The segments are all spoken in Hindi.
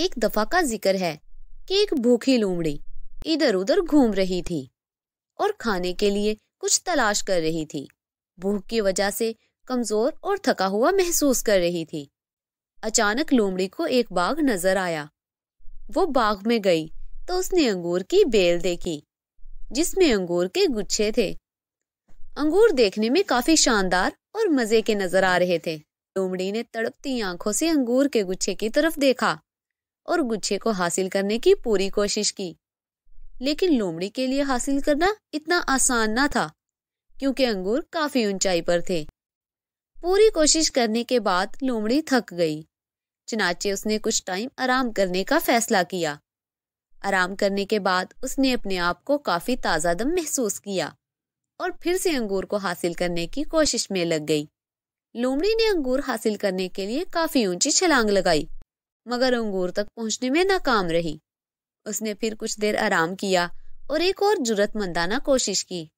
एक दफा का जिक्र है कि एक भूखी लूमड़ी इधर उधर घूम रही थी और खाने के लिए कुछ तलाश कर रही थी भूख की वजह से कमजोर और थका हुआ महसूस कर रही थी अचानक लूमड़ी को एक बाघ नजर आया वो बाघ में गई तो उसने अंगूर की बेल देखी जिसमें अंगूर के गुच्छे थे अंगूर देखने में काफी शानदार और मजे के नजर आ रहे थे लोमड़ी ने तड़पती आंखों से अंगूर के गुच्छे की तरफ देखा और गुच्छे को हासिल करने की पूरी कोशिश की लेकिन लोमड़ी के लिए हासिल करना इतना आसान ना था क्योंकि अंगूर काफी ऊंचाई पर थे पूरी कोशिश करने के बाद लोमड़ी थक गई चनाचे उसने कुछ टाइम आराम करने का फैसला किया आराम करने के बाद उसने अपने आप को काफी ताज़ा दम महसूस किया और फिर से अंगूर को हासिल करने की कोशिश में लग गई लोमड़ी ने अंगूर हासिल करने के लिए काफी ऊंची छलांग लगाई मगर अंगूर तक पहुंचने में नाकाम रही उसने फिर कुछ देर आराम किया और एक और जरूरतमंदाना कोशिश की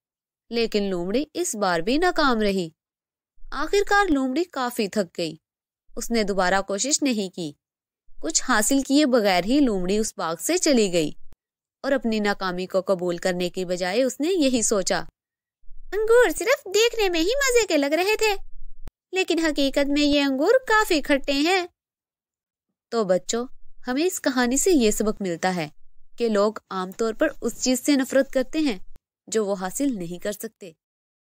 लेकिन लोमड़ी इस बार भी नाकाम रही आखिरकार लोमड़ी काफी थक गई उसने दोबारा कोशिश नहीं की कुछ हासिल किए बगैर ही लोमड़ी उस बाग से चली गई और अपनी नाकामी को कबूल करने की बजाय उसने यही सोचा अंगूर सिर्फ देखने में ही मजे के लग रहे थे लेकिन हकीकत में ये अंगूर काफी खट्टे हैं तो बच्चों हमें इस कहानी से ये सबक मिलता है कि लोग आमतौर पर उस चीज से नफरत करते हैं जो वो हासिल नहीं कर सकते